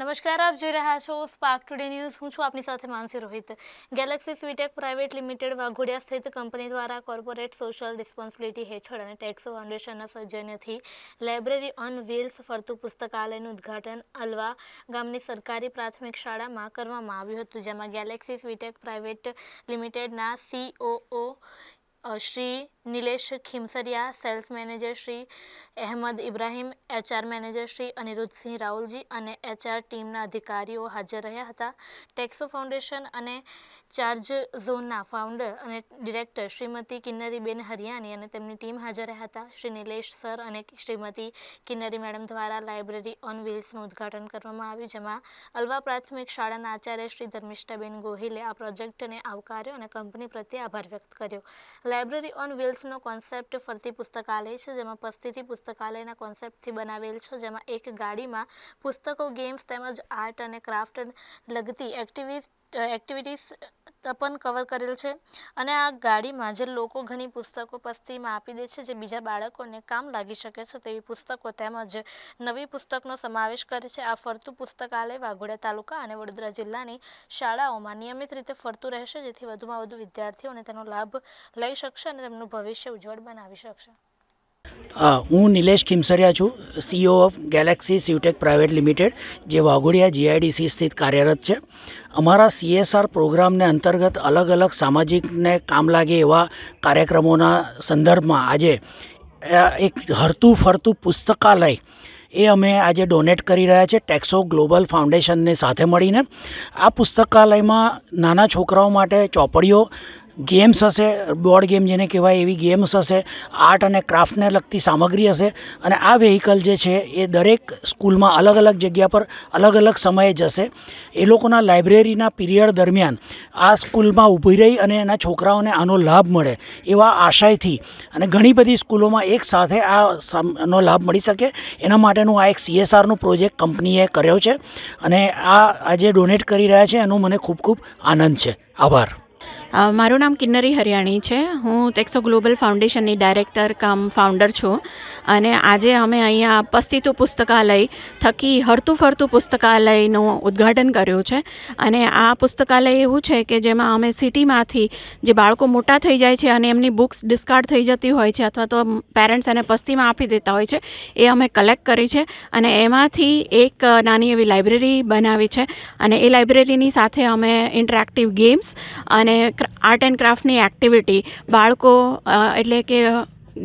નમસ્કાર આપ જોઈ રહ્યા છો સ્પાર્ક ટુડે ન્યૂઝ હું છું આપની સાથે Mansi Rohit Galaxy Sweetech private limited Waghodia સ્થિત કંપની દ્વારા કોર્પોરેટ સોશિયલ રિસ્પોન્સિબિલિટી હેઠળ અને ટેક્સો ફાઉન્ડેશનના સૌજન્યથી લાઇબ્રેરી ઓન વ્હીલ્સ ફરતું પુસ્તકાલયનું ઉદ્ઘાટન અલવા ગામની સરકારી પ્રાથમિક શાળામાં કરવામાં આવ્યું હતું જેમાં ગેલેક્સી સ્વીટેક પ્રાઇવેટ લિમિટેડના COO Shri Nilesh Khimsariya sales manager Shri Ahmed Ibrahim HR manager Shri Anirudhsinh Rahulji અને એચઆર ટીમના અધિકારીઓ હાજર રહ્યા હતા ટેક્સો ફાઉન્ડેશન અને ચાર્જ ઝોનના ફાઉન્ડર અને ડિરેક્ટર શ્રીમતી કિન્નરીબેન હરિયાની અને તેમની ટીમ હાજર રહ્યા હતા શ્રી નિલેશ સર અને શ્રીમતી કિન્નરી મેડમ દ્વારા લાઇબ્રેરી ઓન વ્હીલ્સનું ઉદ્ઘાટન કરવામાં આવ્યું જેમાં અલવા પ્રાથમિક શાળાના આચાર્ય શ્રી ધર્મિષ્ઠાબેન ગોહિલે આ પ્રોજેક્ટને આવકાર્યો અને કંપની પ્રત્યે આભાર વ્યક્ત કર્યો લાઇબ્રેરી ઓન વ્હીલ્સનો કોન્સેપ્ટ ફરતી પુસ્તકાલય છે જેમાં પસ્તીથી પુસ્તકાલયના કોન્સેપ્ટથી બનાવેલ છે જેમાં એક ગાડીમાં પુસ્તકો ગેમ્સ તેમજ આર્ટ અને ક્રાફ્ટ લગતી એક્ટિવિટ એક્ટિવિટીઝ પણ કવર કરેલ છે અને આ ગાડીમાં જે લોકો ઘણી પુસ્તકો પસ્તીમાં આપી દે છે જે બીજા બાળકોને કામ લાગી શકે છે તેવી પુસ્તકો તેમજ નવી પુસ્તકનો સમાવેશ કરે છે આ ફરતું પુસ્તકાલય વાઘોડા તાલુકા અને વડોદરા જિલ્લાની શાળાઓમાં નિયમિત રીતે ફરતું રહેશે જેથી વધુમાં વધુ વિદ્યાર્થીઓને તેનો લાભ લઈ શકશે અને તેમનું ભવિષ્ય ઉજ્જવળ બનાવી શકશે હું નિલેશ ખીમસરિયા છું CEO of Galaxy Sweetech private limited જે વાઘોડિયા જીઆઈડીસી સ્થિત કાર્યરત છે અમારા સીએસઆર પ્રોગ્રામને અંતર્ગત અલગ અલગ સામાજિકને કામ લાગે એવા કાર્યક્રમોના સંદર્ભમાં આજે એક હરતું ફરતું પુસ્તકાલય એ અમે આજે ડોનેટ કરી રહ્યા છે ટેક્સો ગ્લોબલ ફાઉન્ડેશનને સાથે મળીને આ પુસ્તકાલયમાં નાના છોકરાઓ માટે ચોપડીઓ ગેમ્સ હશે બોર્ડ ગેમ જેને કહેવાય એવી ગેમ્સ હશે આર્ટ અને ક્રાફ્ટને લગતી સામગ્રી હશે અને આ વેહિકલ જે છે એ દરેક સ્કૂલમાં અલગ અલગ જગ્યા પર અલગ અલગ સમયે જશે એ લોકોના લાઇબ્રેરીના પીરિયડ દરમિયાન આ સ્કૂલમાં ઊભી રહી અને એના છોકરાઓને આનો લાભ મળે એવા આશયથી અને ઘણી બધી સ્કૂલોમાં એક સાથે આનો લાભ મળી શકે એના માટેનું આ એક સીએસઆરનો પ્રોજેક્ટ કંપનીએ કર્યો છે અને આ આજે ડોનેટ કરી રહ્યા છે એનો મને ખૂબ ખૂબ આનંદ છે આભાર મારું નામ કિન્નરી હરિયાણી છે હું ટેક્સો ગ્લોબલ ફાઉન્ડેશનની ડાયરેક્ટર કમ ફાઉન્ડર છું અને આજે અમે અહીંયા પસ્તીતું પુસ્તકાલય થકી હરતું ફરતું પુસ્તકાલયનું ઉદ્ઘાટન કર્યું છે અને આ પુસ્તકાલય એવું છે કે જેમાં અમે સિટીમાંથી જે બાળકો મોટા થઈ જાય છે અને એમની બુક્સ ડિસ્કાર્ડ થઈ જતી હોય છે અથવા તો પેરેન્ટ્સ એને પસ્તીમાં આપી દેતા હોય છે એ અમે કલેક્ટ કરી છે અને એમાંથી એક નાની એવી લાઇબ્રેરી બનાવી છે અને એ લાઇબ્રેરીની સાથે અમે ઇન્ટરેક્ટિવ ગેમ્સ અને આર્ટ એન્ડ ક્રાફ્ટની એક્ટિવિટી બાળકો એટલે કે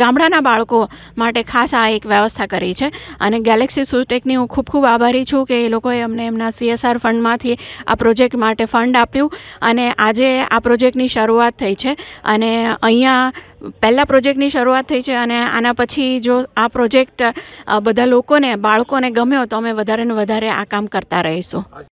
ગામડાના બાળકો માટે ખાસ આ એક વ્યવસ્થા કરી છે અને ગેલેક્સી સુટેકની હું ખૂબ ખૂબ આભારી છું કે એ લોકોએ અમને એમના સીએસઆર ફંડમાંથી આ પ્રોજેક્ટ માટે ફંડ આપ્યું અને આજે આ પ્રોજેક્ટની શરૂઆત થઈ છે અને અહીંયા પહેલાં પ્રોજેક્ટની શરૂઆત થઈ છે અને આના પછી જો આ પ્રોજેક્ટ બધા લોકોને બાળકોને ગમ્યો તો અમે વધારે ને વધારે આ કામ કરતા રહીશું